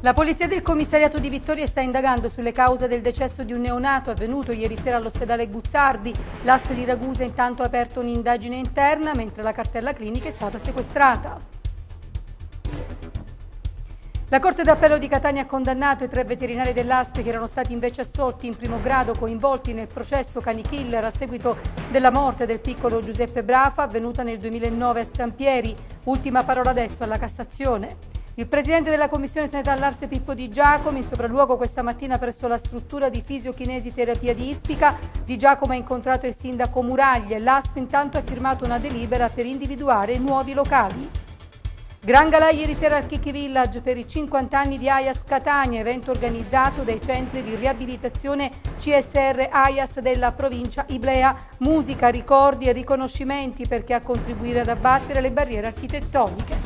La polizia del commissariato di Vittoria sta indagando sulle cause del decesso di un neonato avvenuto ieri sera all'ospedale Guzzardi. L'ASP di Ragusa intanto ha aperto un'indagine interna mentre la cartella clinica è stata sequestrata. La Corte d'Appello di Catania ha condannato i tre veterinari dell'ASP che erano stati invece assolti in primo grado coinvolti nel processo Cani Killer a seguito della morte del piccolo Giuseppe Brafa avvenuta nel 2009 a San Pieri. Ultima parola adesso alla Cassazione. Il Presidente della Commissione Sanità all'Arse Pippo Di Giacomo in sopralluogo questa mattina presso la struttura di fisiochinesiterapia di Ispica. Di Giacomo ha incontrato il sindaco Muraglia e l'ASP intanto ha firmato una delibera per individuare nuovi locali. Gran Galà ieri sera al Kiki Village per i 50 anni di Aias Catania, evento organizzato dai centri di riabilitazione CSR Aias della provincia Iblea. Musica, ricordi e riconoscimenti perché a contribuire ad abbattere le barriere architettoniche.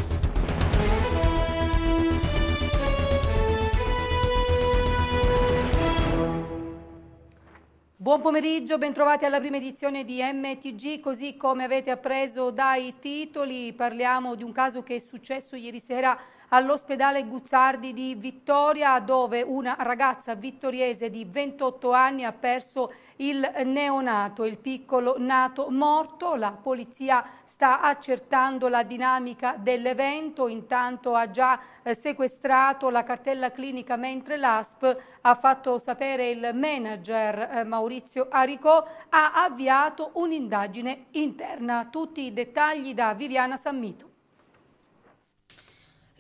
Buon pomeriggio, bentrovati alla prima edizione di MTG, così come avete appreso dai titoli parliamo di un caso che è successo ieri sera all'ospedale Guzzardi di Vittoria dove una ragazza vittoriese di 28 anni ha perso il neonato, il piccolo nato morto, la polizia sta accertando la dinamica dell'evento, intanto ha già eh, sequestrato la cartella clinica mentre l'ASP ha fatto sapere il manager eh, Maurizio Aricò ha avviato un'indagine interna. Tutti i dettagli da Viviana Sammito.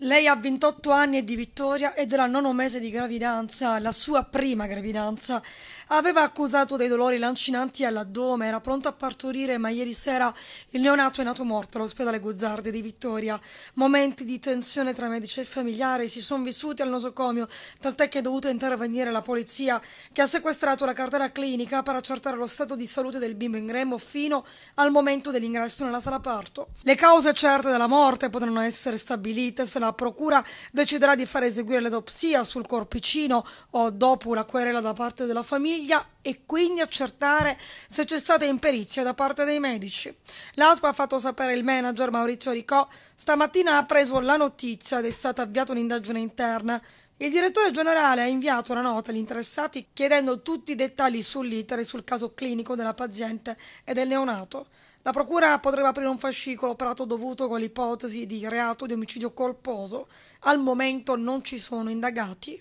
Lei ha 28 anni e di Vittoria ed era nono mese di gravidanza, la sua prima gravidanza. Aveva accusato dei dolori lancinanti all'addome, era pronta a partorire, ma ieri sera il neonato è nato morto all'ospedale Guzzardi di Vittoria. Momenti di tensione tra medici e familiari si sono vissuti al nosocomio, tant'è che è dovuta intervenire la polizia che ha sequestrato la cartella clinica per accertare lo stato di salute del bimbo in grembo fino al momento dell'ingresso nella sala parto. Le cause certe della morte potranno essere stabilite se la procura deciderà di far eseguire l'autopsia sul corpicino o dopo la querela da parte della famiglia e quindi accertare se c'è stata imperizia da parte dei medici. L'ASPA ha fatto sapere il manager Maurizio Ricò, stamattina ha preso la notizia ed è stata avviata un'indagine interna. Il direttore generale ha inviato una nota agli interessati chiedendo tutti i dettagli sull'iter e sul caso clinico della paziente e del neonato. La procura potrebbe aprire un fascicolo operato dovuto con l'ipotesi di reato di omicidio colposo. Al momento non ci sono indagati.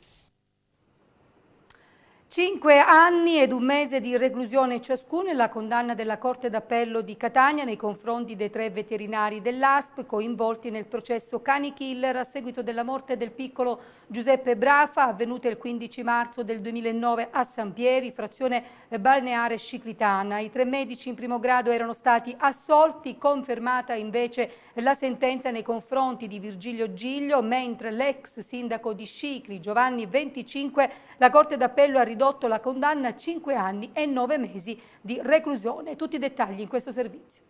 Cinque anni ed un mese di reclusione ciascuno e la condanna della Corte d'Appello di Catania nei confronti dei tre veterinari dell'ASP coinvolti nel processo Cani Killer a seguito della morte del piccolo Giuseppe Brafa avvenuta il 15 marzo del 2009 a San Pieri, frazione balneare Sciclitana. I tre medici in primo grado erano stati assolti, confermata invece la sentenza nei confronti di Virgilio Giglio, mentre l'ex sindaco di Scicli, Giovanni 25, la Corte d'Appello ha ridotto ridotto la condanna a 5 anni e 9 mesi di reclusione. Tutti i dettagli in questo servizio.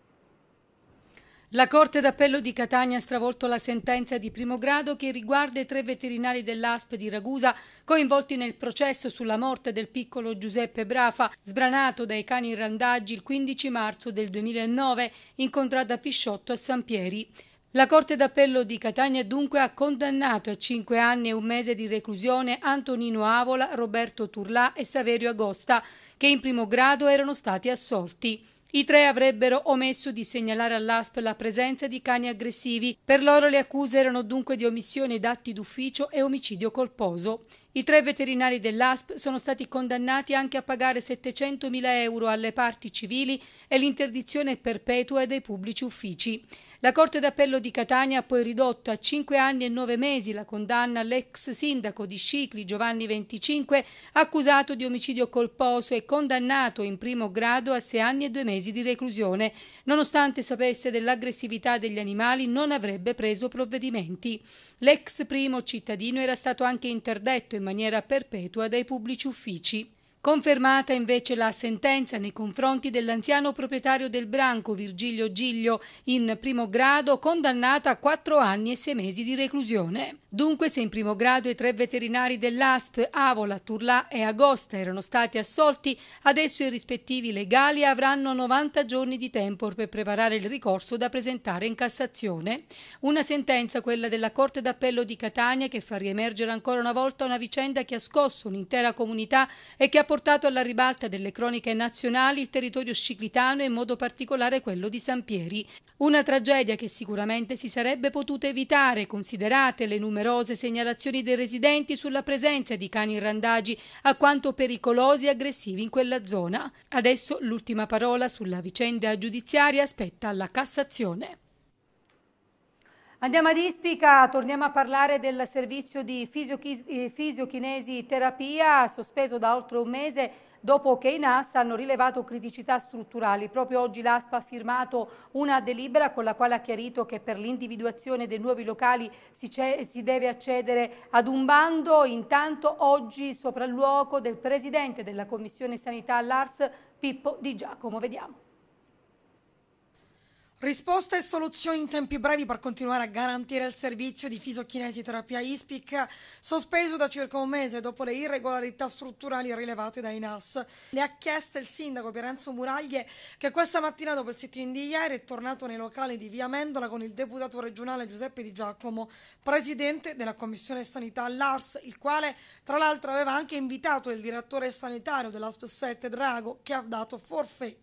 La Corte d'Appello di Catania ha stravolto la sentenza di primo grado che riguarda i tre veterinari dell'ASP di Ragusa coinvolti nel processo sulla morte del piccolo Giuseppe Brafa, sbranato dai cani randaggi il 15 marzo del 2009, incontrato a Pisciotto a San Pieri. La Corte d'Appello di Catania dunque ha condannato a cinque anni e un mese di reclusione Antonino Avola, Roberto Turlà e Saverio Agosta, che in primo grado erano stati assolti. I tre avrebbero omesso di segnalare all'ASP la presenza di cani aggressivi. Per loro le accuse erano dunque di omissione d'atti d'ufficio e omicidio colposo. I tre veterinari dell'ASP sono stati condannati anche a pagare 700.000 euro alle parti civili e l'interdizione perpetua dei pubblici uffici. La Corte d'Appello di Catania ha poi ridotto a 5 anni e 9 mesi la condanna all'ex sindaco di Scicli Giovanni 25, accusato di omicidio colposo e condannato in primo grado a 6 anni e 2 mesi di reclusione. Nonostante sapesse dell'aggressività degli animali, non avrebbe preso provvedimenti. L'ex primo cittadino era stato anche interdetto in maniera perpetua dai pubblici uffici. Confermata invece la sentenza nei confronti dell'anziano proprietario del branco Virgilio Giglio in primo grado condannata a 4 anni e 6 mesi di reclusione. Dunque se in primo grado i tre veterinari dell'ASP Avola, Turlà e Agosta erano stati assolti, adesso i rispettivi legali avranno 90 giorni di tempo per preparare il ricorso da presentare in Cassazione. Una sentenza quella della Corte d'Appello di Catania che fa riemergere ancora una volta una vicenda che ha scosso un'intera comunità e che ha portato alla ribalta delle croniche nazionali il territorio sciclitano e in modo particolare quello di San Pieri. Una tragedia che sicuramente si sarebbe potuta evitare, considerate le numerose segnalazioni dei residenti sulla presenza di cani randagi a quanto pericolosi e aggressivi in quella zona. Adesso l'ultima parola sulla vicenda giudiziaria spetta alla Cassazione. Andiamo ad Ispica, torniamo a parlare del servizio di eh, fisiochi terapia sospeso da oltre un mese dopo che i NAS hanno rilevato criticità strutturali. Proprio oggi l'ASPA ha firmato una delibera con la quale ha chiarito che per l'individuazione dei nuovi locali si, si, deve accedere ad un bando. Intanto oggi sopralluogo del Presidente della Commissione Sanità all'ARS, Pippo Di Giacomo. Vediamo. Risposte e soluzioni in tempi brevi per continuare a garantire il servizio di terapia ISPIC sospeso da circa un mese dopo le irregolarità strutturali rilevate dai NAS. Le ha chieste il sindaco Pierenzo Muraglie che questa mattina dopo il sit-in di ieri è tornato nei locali di Via Mendola con il deputato regionale Giuseppe Di Giacomo, presidente della Commissione Sanità LARS, il quale tra l'altro aveva anche invitato il direttore sanitario dell'ASP 7 Drago che ha dato forfè.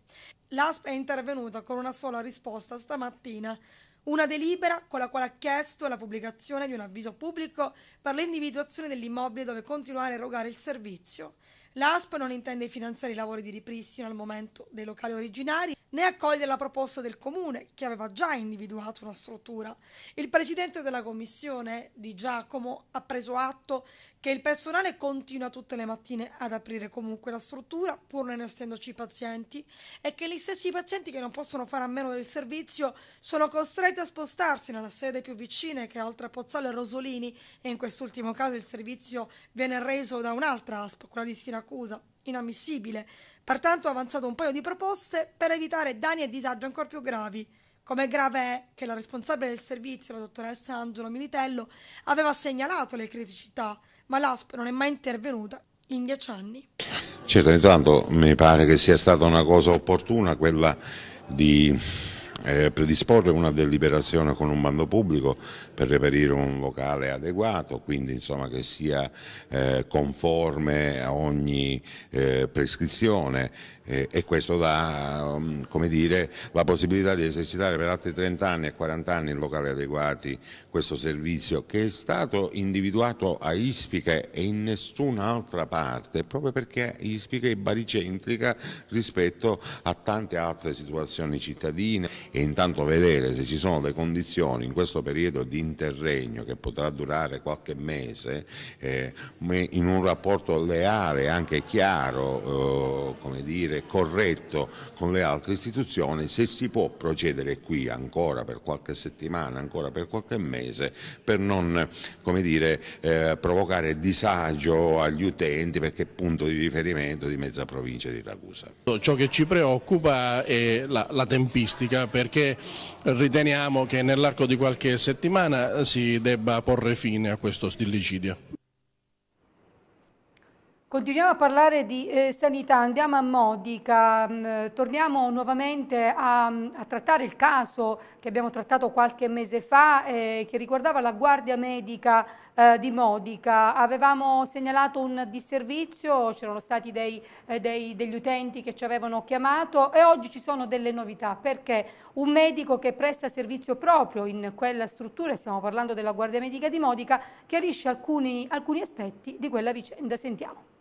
L'ASP è intervenuta con una sola risposta stamattina, una delibera con la quale ha chiesto la pubblicazione di un avviso pubblico per l'individuazione dell'immobile dove continuare a erogare il servizio. L'ASP non intende finanziare i lavori di ripristino al momento dei locali originari né accogliere la proposta del comune, che aveva già individuato una struttura. Il presidente della commissione, Di Giacomo, ha preso atto che il personale continua tutte le mattine ad aprire comunque la struttura, pur non essendoci pazienti, e che gli stessi pazienti che non possono fare a meno del servizio sono costretti a spostarsi nella sede più vicina, che è oltre a Pozzolo e Rosolini, e in quest'ultimo caso il servizio viene reso da un'altra ASP, quella di Schina l'accusa inammissibile. Pertanto ha avanzato un paio di proposte per evitare danni e disagi ancora più gravi. Come grave è che la responsabile del servizio, la dottoressa Angelo Militello, aveva segnalato le criticità, ma l'ASP non è mai intervenuta in dieci anni. Certo, intanto mi pare che sia stata una cosa opportuna quella di eh, predisporre una deliberazione con un bando pubblico per reperire un locale adeguato, quindi insomma, che sia eh, conforme a ogni eh, prescrizione eh, e questo dà um, dire, la possibilità di esercitare per altri 30 anni e 40 anni in locali adeguati questo servizio che è stato individuato a Ispica e in nessun'altra parte proprio perché Ispica è baricentrica rispetto a tante altre situazioni cittadine e intanto vedere se ci sono le condizioni in questo periodo di interregno che potrà durare qualche mese eh, in un rapporto leale anche chiaro eh, come dire procedere corretto con le altre istituzioni, se si può procedere qui ancora per qualche settimana, ancora per qualche mese, per non dire, eh, provocare disagio agli utenti perché è punto di riferimento di mezza provincia di Ragusa. Ciò che ci preoccupa è la, la tempistica perché riteniamo che nell'arco di qualche settimana si debba porre fine a questo stillicidio. Continuiamo a parlare di eh, sanità, andiamo a Modica, mm, torniamo nuovamente a, mm, a, trattare il caso che abbiamo trattato qualche mese fa eh, che riguardava la guardia medica eh, di Modica. Avevamo segnalato un disservizio, c'erano stati dei, eh, dei, degli utenti che ci avevano chiamato e oggi ci sono delle novità perché un medico che presta servizio proprio in quella struttura, stiamo parlando della guardia medica di Modica, chiarisce alcuni, alcuni aspetti di quella vicenda. Sentiamo.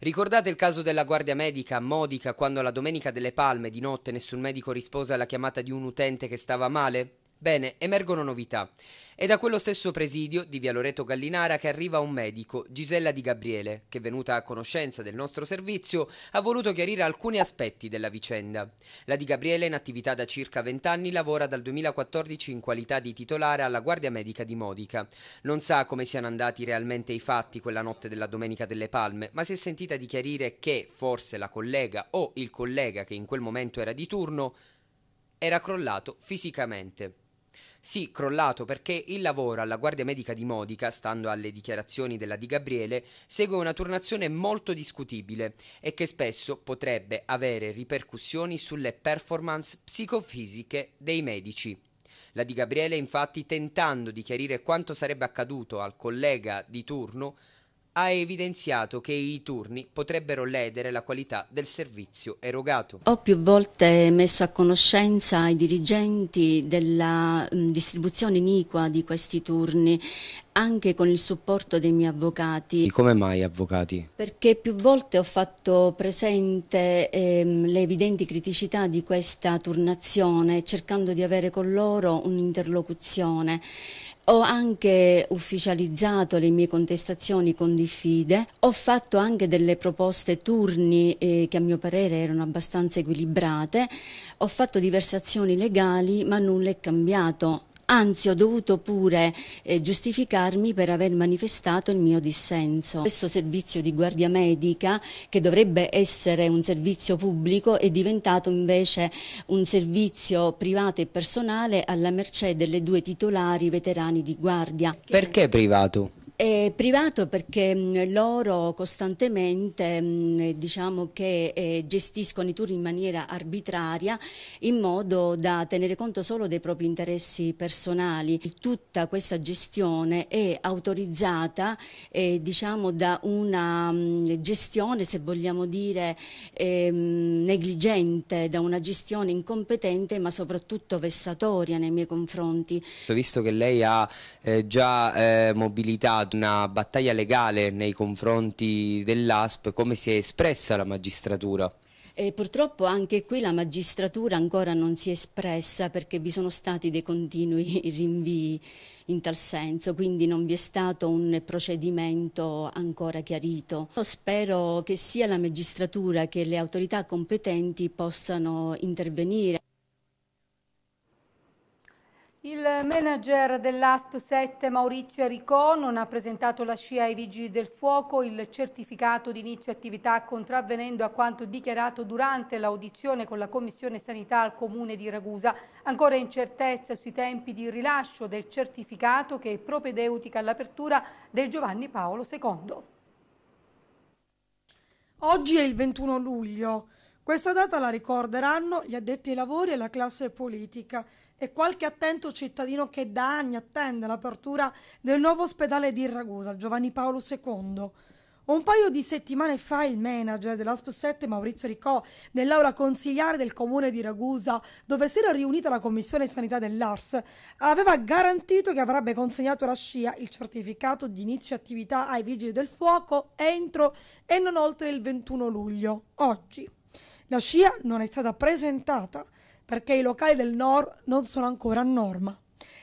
Ricordate il caso della guardia medica a Modica quando la domenica delle Palme di notte nessun medico rispose alla chiamata di un utente che stava male? Bene, emergono novità. È da quello stesso presidio di via Loreto Gallinara che arriva un medico, Gisella Di Gabriele, che venuta a conoscenza del nostro servizio ha voluto chiarire alcuni aspetti della vicenda. La Di Gabriele, in attività da circa 20 anni, lavora dal 2014 in qualità di titolare alla Guardia Medica di Modica. Non sa come siano andati realmente i fatti quella notte della Domenica delle Palme, ma si è sentita di chiarire che forse la collega o il collega che in quel momento era di turno era crollato fisicamente. Sì, crollato perché il lavoro alla Guardia Medica di Modica, stando alle dichiarazioni della Di Gabriele, segue una turnazione molto discutibile e che spesso potrebbe avere ripercussioni sulle performance psicofisiche dei medici. La Di Gabriele, infatti, tentando di chiarire quanto sarebbe accaduto al collega di turno, ha evidenziato che i turni potrebbero ledere la qualità del servizio erogato. Ho più volte messo a conoscenza i dirigenti della mm, distribuzione iniqua di questi turni anche con il supporto dei miei avvocati. E come mai avvocati? Perché più volte ho fatto presente ehm, le evidenti criticità di questa turnazione cercando di avere con loro un'interlocuzione ho anche ufficializzato le mie contestazioni con diffide, ho fatto anche delle proposte turni eh, che a mio parere erano abbastanza equilibrate, ho fatto diverse azioni legali ma nulla è cambiato anzi ho dovuto pure eh, giustificarmi per aver manifestato il mio dissenso. Questo servizio di guardia medica, che dovrebbe essere un servizio pubblico, è diventato invece un servizio privato e personale alla mercé delle due titolari veterani di guardia. Perché privato? È privato perché loro costantemente diciamo che eh, gestiscono i turni in maniera arbitraria in modo da tenere conto solo dei propri interessi personali. Tutta questa gestione è autorizzata eh, diciamo da una gestione se vogliamo dire ehm, negligente, da una gestione incompetente ma soprattutto vessatoria nei miei confronti. Visto che lei ha eh, già mobilitato ad una battaglia legale nei confronti dell'ASP, come si è espressa la magistratura? E purtroppo anche qui la magistratura ancora non si è espressa perché vi sono stati dei continui rinvii in tal senso, quindi non vi è stato un procedimento ancora chiarito. Io spero che sia la magistratura che le autorità competenti possano intervenire. Il manager dell'ASP 7 Maurizio Ricò non ha presentato la scia ai vigili del fuoco il certificato di inizio attività contravvenendo a quanto dichiarato durante l'audizione con la Commissione Sanità al Comune di Ragusa. Ancora incertezza sui tempi di rilascio del certificato che è propedeutica all'apertura del Giovanni Paolo II. Oggi è il 21 luglio. Questa data la ricorderanno gli addetti ai lavori e la classe politica e qualche attento cittadino che da anni attende l'apertura del nuovo ospedale di Ragusa, Giovanni Paolo II. Un paio di settimane fa il manager dell'ASP 7 Maurizio Ricò, nell'aula consigliare del comune di Ragusa, dove si era riunita la commissione sanità dell'ARS, aveva garantito che avrebbe consegnato alla SCIA il certificato di inizio attività ai vigili del fuoco entro e non oltre il 21 luglio, oggi. La SCIA non è stata presentata perché i locali del nord non sono ancora a norma.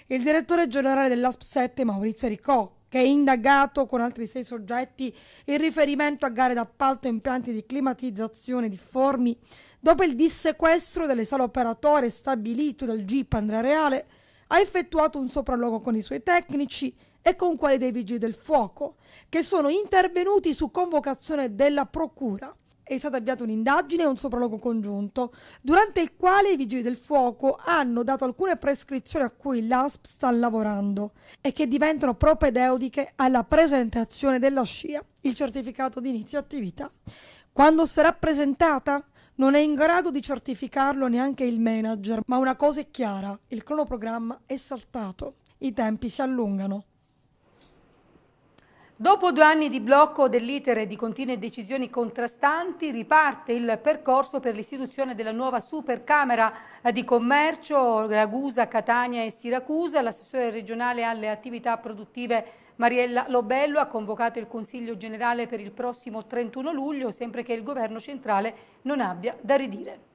Il direttore generale dell'ASP 7, Maurizio Ricò, che è indagato con altri sei soggetti in riferimento a gare d'appalto e impianti di climatizzazione difformi, dopo il dissequestro delle sale operatorie stabilito dal GIP Andrea Reale, ha effettuato un sopralluogo con i suoi tecnici e con quelli dei vigili del fuoco, che sono intervenuti su convocazione della Procura è stata avviata un'indagine e un sopralluogo congiunto, durante il quale i vigili del fuoco hanno dato alcune prescrizioni a cui l'ASP sta lavorando e che diventano propedeutiche alla presentazione della SCIA, il certificato di inizio attività. Quando sarà presentata? Non è in grado di certificarlo neanche il manager, ma una cosa è chiara, il cronoprogramma è saltato, i tempi si allungano. Dopo due anni di blocco dell'iter e di continue decisioni contrastanti, riparte il percorso per l'istituzione della nuova Supercamera eh, di Commercio Ragusa, Catania e Siracusa. L'assessore regionale alle attività produttive Mariella Lobello ha convocato il Consiglio generale per il prossimo 31 luglio, sempre che il Governo centrale non abbia da ridire.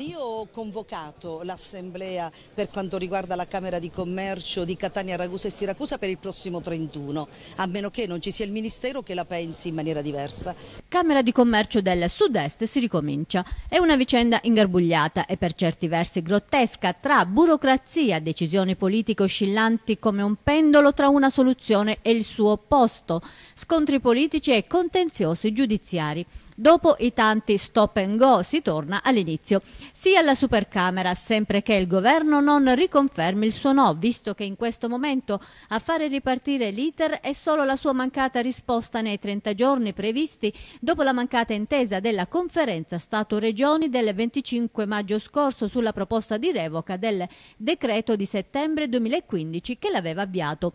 Io ho convocato l'assemblea per quanto riguarda la Camera di Commercio di Catania, Ragusa e Siracusa per il prossimo 31, a meno che non ci sia il Ministero che la pensi in maniera diversa. Camera di Commercio del Sud-Est si ricomincia. È una vicenda ingarbugliata e per certi versi grottesca tra burocrazia, decisioni politiche oscillanti come un pendolo tra una soluzione e il suo opposto, scontri politici e contenziosi giudiziari. Dopo i tanti stop and go si torna all'inizio. Sì alla supercamera, sempre che il governo non riconfermi il suo no, visto che in questo momento a fare ripartire l'iter è solo la sua mancata risposta nei 30 giorni previsti dopo la mancata intesa della conferenza Stato-Regioni del 25 maggio scorso sulla proposta di revoca del decreto di settembre 2015 che l'aveva avviato.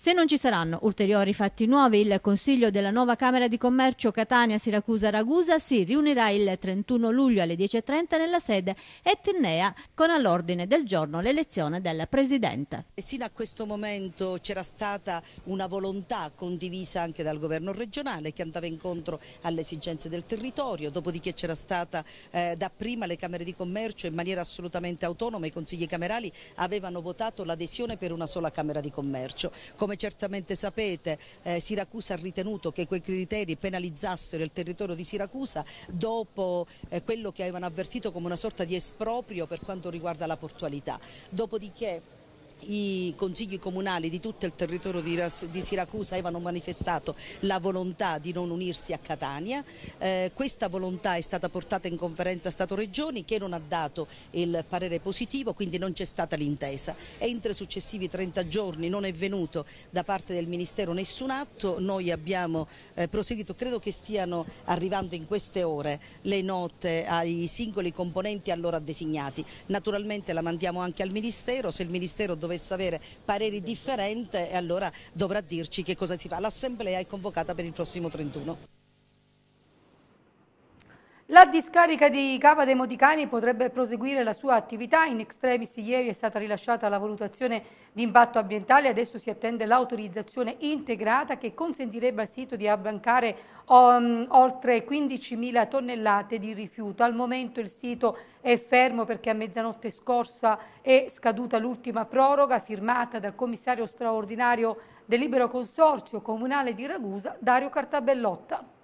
Se non ci saranno ulteriori fatti nuovi, il Consiglio della nuova Camera di Commercio Catania-Siracusa-Ragusa si riunirà il 31 luglio alle 10.30 nella sede Etnea con all'ordine del giorno l'elezione del Presidente. E sino a questo momento c'era stata una volontà condivisa anche dal Governo regionale che andava incontro alle esigenze del territorio, dopodiché c'era stata eh, dapprima le Camere di Commercio in maniera assolutamente autonoma, i consigli camerali avevano votato l'adesione per una sola Camera di Commercio. Come come certamente sapete eh, Siracusa ha ritenuto che quei criteri penalizzassero il territorio di Siracusa dopo eh, quello che avevano avvertito come una sorta di esproprio per quanto riguarda la portualità. Dopodiché i consigli comunali di tutto il territorio di, Siracusa avevano manifestato la volontà di non unirsi a Catania, eh, questa volontà è stata portata in conferenza Stato-Regioni che non ha dato il parere positivo, quindi non c'è stata l'intesa. Entro i successivi 30 giorni non è venuto da parte del Ministero nessun atto, noi abbiamo eh, proseguito, credo che stiano arrivando in queste ore le note ai singoli componenti allora designati. Naturalmente la mandiamo anche al Ministero, se il Ministero dovesse dovesse avere pareri differenti allora dovrà dirci che cosa si fa. L'Assemblea è convocata per il prossimo 31. La discarica di Cava dei Modicani potrebbe proseguire la sua attività. In extremis ieri è stata rilasciata la valutazione di impatto ambientale, adesso si attende l'autorizzazione integrata che consentirebbe al sito di abbancare um, oltre 15.000 tonnellate di rifiuto. Al momento il sito è fermo perché a mezzanotte scorsa è scaduta l'ultima proroga firmata dal commissario straordinario del libero consorzio comunale di Ragusa, Dario Cartabellotta.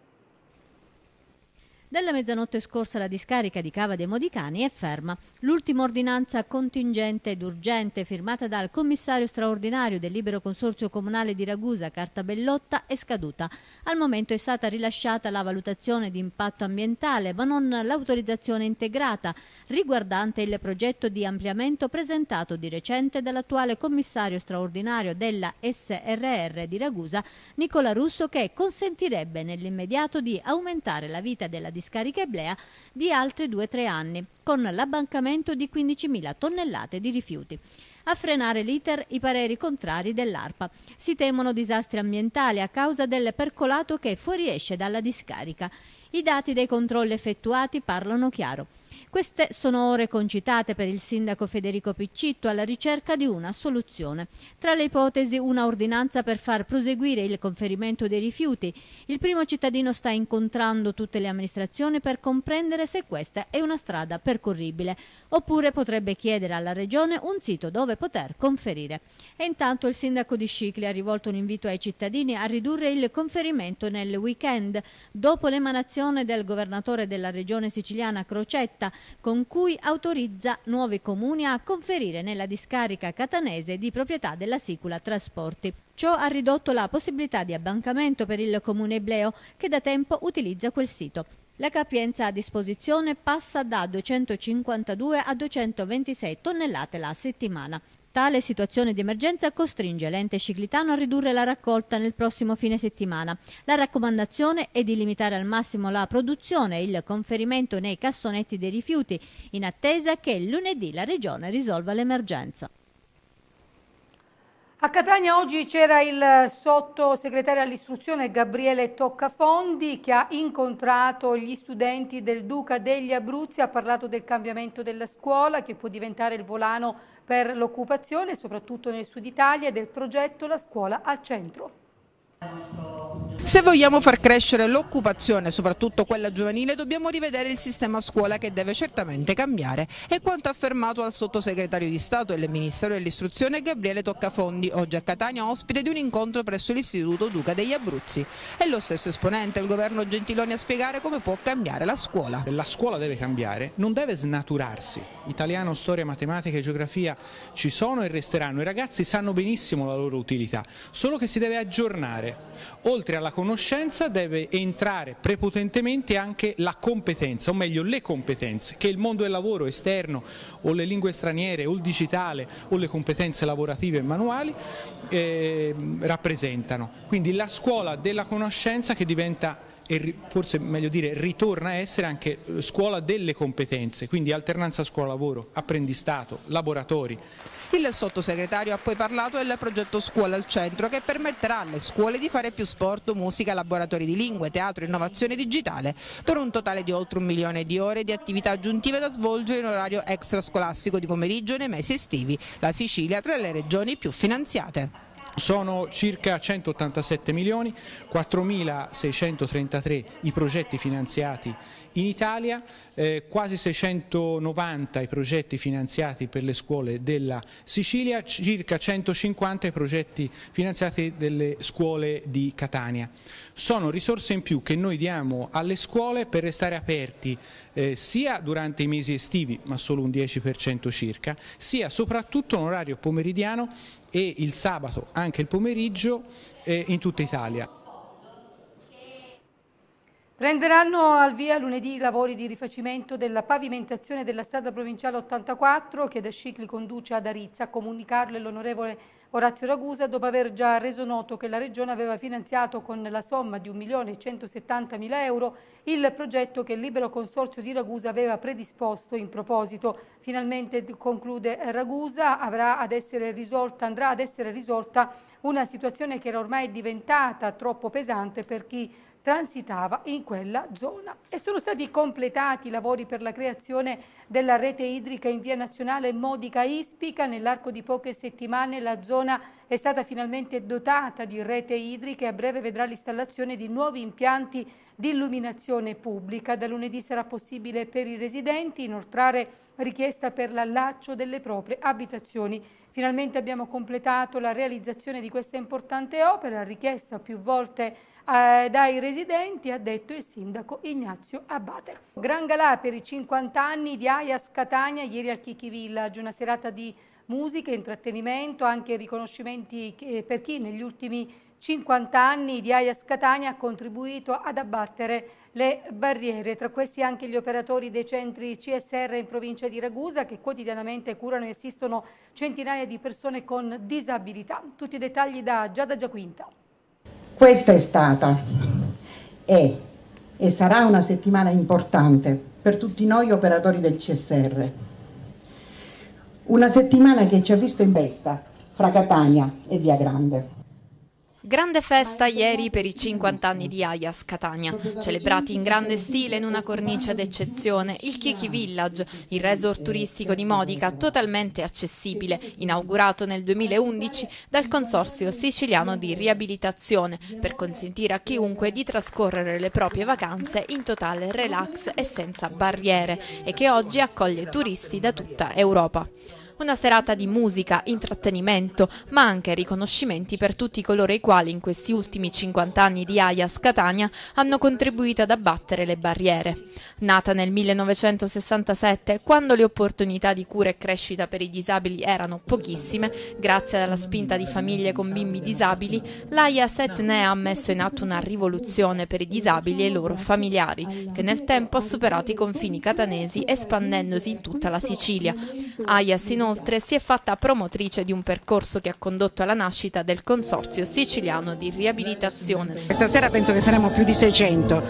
Dalla mezzanotte scorsa la discarica di Cava dei Modicani è ferma. L'ultima ordinanza contingente ed urgente firmata dal commissario straordinario del libero consorzio comunale di Ragusa, Cartabellotta, è scaduta. Al momento è stata rilasciata la valutazione di impatto ambientale, ma non l'autorizzazione integrata riguardante il progetto di ampliamento presentato di recente dall'attuale commissario straordinario della SRR di Ragusa, Nicola Russo, che consentirebbe nell'immediato di aumentare la vita della discarica discarica Eblea di altri 2-3 anni, con l'abbancamento di 15.000 tonnellate di rifiuti. A frenare l'iter i pareri contrari dell'ARPA. Si temono disastri ambientali a causa del percolato che fuoriesce dalla discarica. I dati dei controlli effettuati parlano chiaro. Queste sono ore concitate per il sindaco Federico Piccitto alla ricerca di una soluzione. Tra le ipotesi una ordinanza per far proseguire il conferimento dei rifiuti. Il primo cittadino sta incontrando tutte le amministrazioni per comprendere se questa è una strada percorribile oppure potrebbe chiedere alla regione un sito dove poter conferire. E intanto il sindaco di Scicli ha rivolto un invito ai cittadini a ridurre il conferimento nel weekend. Dopo l'emanazione del governatore della regione siciliana Crocetta con cui autorizza nuovi comuni a conferire nella discarica catanese di proprietà della Sicula Trasporti. Ciò ha ridotto la possibilità di abbancamento per il comune Bleo che da tempo utilizza quel sito. La capienza a disposizione passa da 252 a 226 tonnellate la settimana. Tale situazione di emergenza costringe l'ente ciclitano a ridurre la raccolta nel prossimo fine settimana. La raccomandazione è di limitare al massimo la produzione e il conferimento nei cassonetti dei rifiuti, in attesa che lunedì la Regione risolva l'emergenza. A Catania oggi c'era il sottosegretario all'istruzione Gabriele Toccafondi che ha incontrato gli studenti del Duca degli Abruzzi, ha parlato del cambiamento della scuola che può diventare il volano per l'occupazione, soprattutto nel sud Italia, del progetto La scuola al centro. Se vogliamo far crescere l'occupazione, soprattutto quella giovanile, dobbiamo rivedere il sistema scuola che deve certamente cambiare. È quanto affermato al sottosegretario di Stato e del Ministero dell'Istruzione Gabriele Toccafondi, oggi a Catania ospite di un incontro presso l'Istituto Duca degli Abruzzi. È lo stesso esponente del governo Gentiloni a spiegare come può cambiare la scuola. La scuola deve cambiare, non deve snaturarsi. Italiano, storia, matematica e geografia ci sono e resteranno. I ragazzi sanno benissimo la loro utilità, solo che si deve aggiornare. Oltre alla conoscenza deve entrare prepotentemente anche la competenza, o meglio le competenze, che il mondo del lavoro esterno o le lingue straniere o il digitale o le competenze lavorative e manuali eh, rappresentano. Quindi la scuola della conoscenza che diventa e forse meglio dire ritorna a essere anche eh, scuola delle competenze, quindi alternanza scuola-lavoro, apprendistato, laboratori. Il sottosegretario ha poi parlato del progetto Scuola al Centro che permetterà alle scuole di fare più sport, musica, laboratori di lingue, teatro, innovazione digitale per un totale di oltre un milione di ore di attività aggiuntive da svolgere in orario extrascolastico di pomeriggio nei mesi estivi. La Sicilia tra le regioni più finanziate. Sono circa 187 milioni, 4.633 i progetti finanziati in Italia, eh, quasi 690 i progetti finanziati per le scuole della Sicilia, circa 150 i progetti finanziati delle scuole di Catania. Sono risorse in più che noi diamo alle scuole per restare aperti eh, sia durante i mesi estivi, ma solo un 10% circa, sia soprattutto in orario pomeridiano e il sabato anche il pomeriggio eh, in tutta Italia. Prenderanno al via lunedì i lavori di rifacimento della pavimentazione della strada provinciale 84 che da Scicli conduce ad Arizza. A comunicarlo l'onorevole Orazio Ragusa dopo aver già reso noto che la Regione aveva finanziato con la somma di 1.170.000 euro il progetto che il libero consorzio di Ragusa aveva predisposto in proposito. Finalmente, conclude Ragusa, ad risolta, andrà ad essere risolta una situazione che era ormai diventata troppo pesante per chi transitava in quella zona e sono stati completati i lavori per la creazione della rete idrica in via nazionale Modica-Ispica. Nell'arco di poche settimane la zona è stata finalmente dotata di rete idrica e a breve vedrà l'installazione di nuovi impianti di illuminazione pubblica. Da lunedì sarà possibile per i residenti inoltrare richiesta per l'allaccio delle proprie abitazioni. Finalmente abbiamo completato la realizzazione di questa importante opera, richiesta più volte eh, dai residenti, ha detto il sindaco Ignazio Abbate. Gran galà per i 50 anni di Aias Catania, ieri al Chichi Village, una serata di musica, intrattenimento, anche riconoscimenti per chi negli ultimi 50 anni di Ayas Catania ha contribuito ad abbattere le barriere, tra questi anche gli operatori dei centri CSR in provincia di Ragusa che quotidianamente curano e assistono centinaia di persone con disabilità. Tutti i dettagli da Giada Giaquinta. Questa è stata è, e sarà una settimana importante per tutti noi operatori del CSR. Una settimana che ci ha visto in festa fra Catania e Via Grande. Grande festa ieri per i 50 anni di Ayas Catania, celebrati in grande stile in una cornice d'eccezione, il Kiki Village, il resort turistico di Modica totalmente accessibile, inaugurato nel 2011 dal Consorzio Siciliano di Riabilitazione per consentire a chiunque di trascorrere le proprie vacanze in totale relax e senza barriere e che oggi accoglie turisti da tutta Europa. Una serata di musica, intrattenimento, ma anche riconoscimenti per tutti coloro i quali in questi ultimi 50 anni di Ajax Catania hanno contribuito ad abbattere le barriere. Nata nel 1967, quando le opportunità di cura e crescita per i disabili erano pochissime, grazie alla spinta di famiglie con bimbi disabili, l'Ajax Etnea ha messo in atto una rivoluzione per i disabili e i loro familiari, che nel tempo ha superato i confini catanesi espandendosi in tutta la Sicilia. Ajax in Inoltre si è fatta promotrice di un percorso che ha condotto alla nascita del Consorzio Siciliano di Riabilitazione. Stasera penso che saremo più di 600,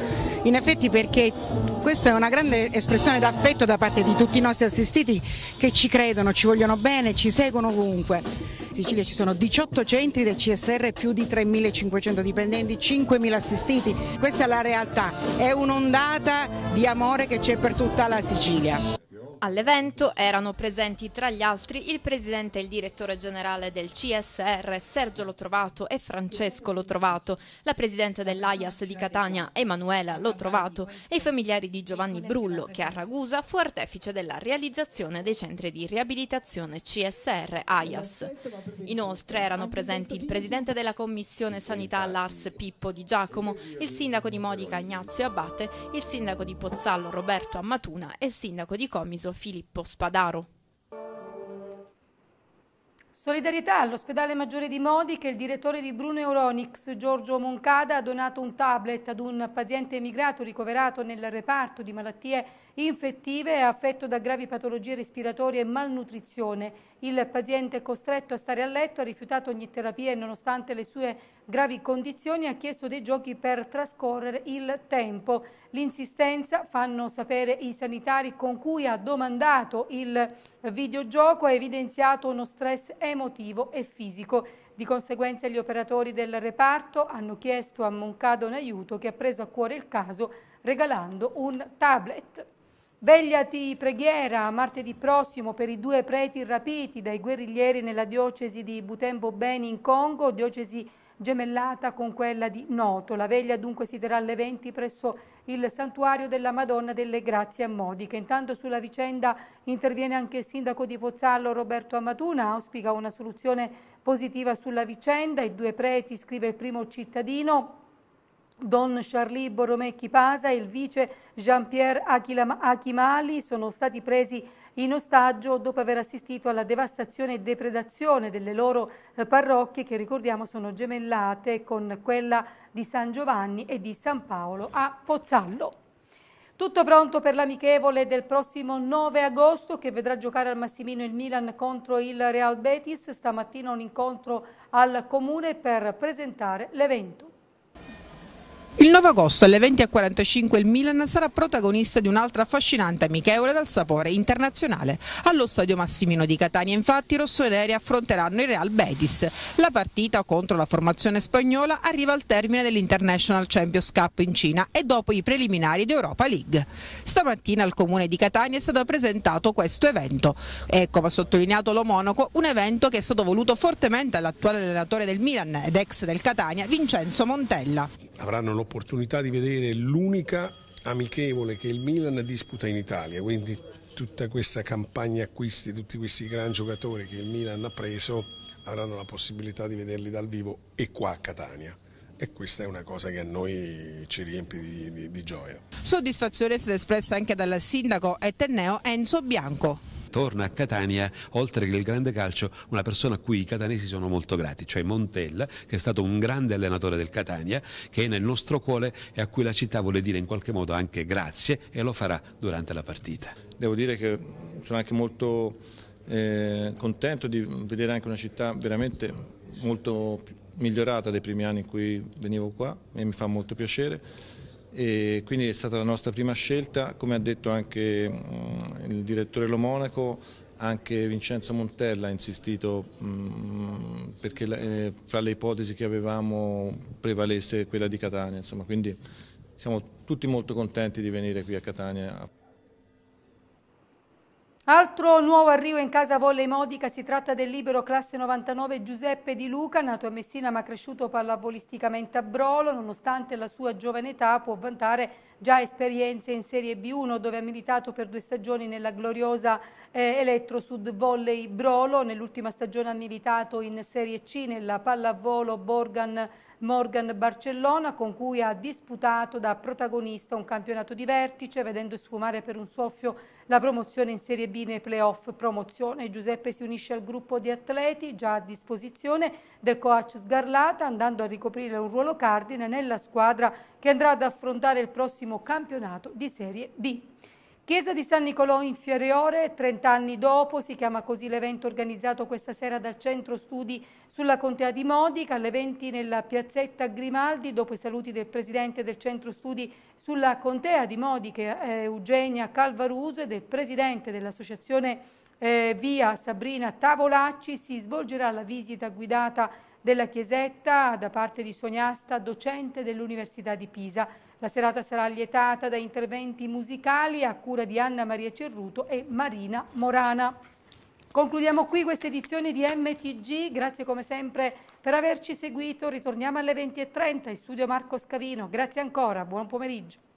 in effetti perché questa è una grande espressione d'affetto da parte di tutti i nostri assistiti che ci credono, ci vogliono bene, ci seguono ovunque. In Sicilia ci sono 18 centri del CSR, più di 3.500 dipendenti, 5.000 assistiti. Questa è la realtà, è un'ondata di amore che c'è per tutta la Sicilia. All'evento erano presenti tra gli altri il presidente e il direttore generale del CSR Sergio Lotrovato e Francesco Lotrovato, la presidente dell'AIAS di Catania Emanuela Lotrovato e i familiari di Giovanni Brullo che a Ragusa fu artefice della realizzazione dei centri di riabilitazione CSR AIAS. Inoltre erano presenti il presidente della commissione sanità Lars Pippo Di Giacomo, il sindaco di Modica Ignazio Abate, il sindaco di Pozzallo Roberto Ammatuna e il sindaco di Comiso Filippo Spadaro. Solidarietà all'ospedale maggiore di Modi che il direttore di Bruno Euronics, Giorgio Moncada, ha donato un tablet ad un paziente emigrato ricoverato nel reparto di malattie infettive e affetto da gravi patologie respiratorie e malnutrizione. Il paziente costretto a stare a letto ha rifiutato ogni terapia e nonostante le sue gravi condizioni ha chiesto dei giochi per trascorrere il tempo. L'insistenza, fanno sapere i sanitari con cui ha domandato il videogioco, ha evidenziato uno stress emotivo e fisico. Di conseguenza gli operatori del reparto hanno chiesto a Moncado un aiuto che ha preso a cuore il caso regalando un tablet. Veglia di preghiera martedì prossimo per i due preti rapiti dai guerriglieri nella diocesi di Butembo Beni in Congo, diocesi gemellata con quella di Noto. La veglia dunque si terrà alle 20 presso il santuario della Madonna delle Grazie a Modica. Intanto sulla vicenda interviene anche il sindaco di Pozzallo Roberto Amatuna, auspica una soluzione positiva sulla vicenda. I due preti, scrive il primo cittadino, Don Charlie Borromecchi Pasa e il vice Jean-Pierre Achimali sono stati presi in ostaggio dopo aver assistito alla devastazione e depredazione delle loro eh, parrocchie che ricordiamo sono gemellate con quella di San Giovanni e di San Paolo a Pozzallo. Tutto pronto per l'amichevole del prossimo 9 agosto che vedrà giocare al Massimino il Milan contro il Real Betis. Stamattina un incontro al comune per presentare l'evento. Il 9 agosto alle 20.45 il Milan sarà protagonista di un'altra affascinante amichevole dal sapore internazionale. Allo stadio Massimino di Catania infatti i rossoneri affronteranno il Real Betis. La partita contro la formazione spagnola arriva al termine dell'International Champions Cup in Cina e dopo i preliminari d'Europa League. Stamattina al comune di Catania è stato presentato questo evento. È, come ha sottolineato lo Monaco, un evento che è stato voluto fortemente dall'attuale allenatore del Milan ed ex del Catania Vincenzo Montella avranno l'opportunità di vedere l'unica amichevole che il Milan disputa in Italia, quindi tutta questa campagna acquisti, tutti questi gran giocatori che il Milan ha preso avranno la possibilità di vederli dal vivo e qua a Catania e questa è una cosa che a noi ci riempie di, di, di gioia. Soddisfazione è stata espressa anche dal sindaco Etenneo Enzo Bianco torna a Catania, oltre che il grande calcio, una persona a cui i catanesi sono molto grati, cioè Montella, che è stato un grande allenatore del Catania, che è nel nostro cuore e a cui la città vuole dire in qualche modo anche grazie e lo farà durante la partita. Devo dire che sono anche molto eh, contento di vedere anche una città veramente molto migliorata dai primi anni in cui venivo qua e mi fa molto piacere e quindi è stata la nostra prima scelta, come ha detto anche mm, il direttore Lo Monaco, anche Vincenzo Montella ha insistito mm, perché eh, fra le ipotesi che avevamo prevalesse quella di Catania, insomma, quindi siamo tutti molto contenti di venire qui a Catania. Altro nuovo arrivo in casa volley modica, si tratta del libero classe 99 Giuseppe Di Luca, nato a Messina ma cresciuto pallavolisticamente a Brolo, nonostante la sua giovane età può vantare già esperienze in Serie B1 dove ha militato per due stagioni nella gloriosa eh, Elettro Sud Volley Brolo, nell'ultima stagione ha militato in Serie C nella pallavolo Borgan Morgan Barcellona con cui ha disputato da protagonista un campionato di vertice vedendo sfumare per un soffio la promozione in Serie B nei playoff promozione. Giuseppe si unisce al gruppo di atleti già a disposizione del coach Sgarlata andando a ricoprire un ruolo cardine nella squadra che andrà ad affrontare il prossimo campionato di Serie B. Chiesa di San Nicolò Inferiore, 30 anni dopo, si chiama così l'evento organizzato questa sera dal Centro Studi sulla Contea di Modica, alle 20 nella piazzetta Grimaldi, dopo i saluti del Presidente del Centro Studi sulla Contea di Modica, eh, Eugenia Calvaruso, e del Presidente dell'Associazione eh, Via Sabrina Tavolacci, si svolgerà la visita guidata della chiesetta da parte di Sognasta, docente dell'Università di Pisa. La serata sarà lietata da interventi musicali a cura di Anna Maria Cerruto e Marina Morana. Concludiamo qui questa edizione di MTG, grazie come sempre per averci seguito, ritorniamo alle 20.30 in studio Marco Scavino, grazie ancora, buon pomeriggio.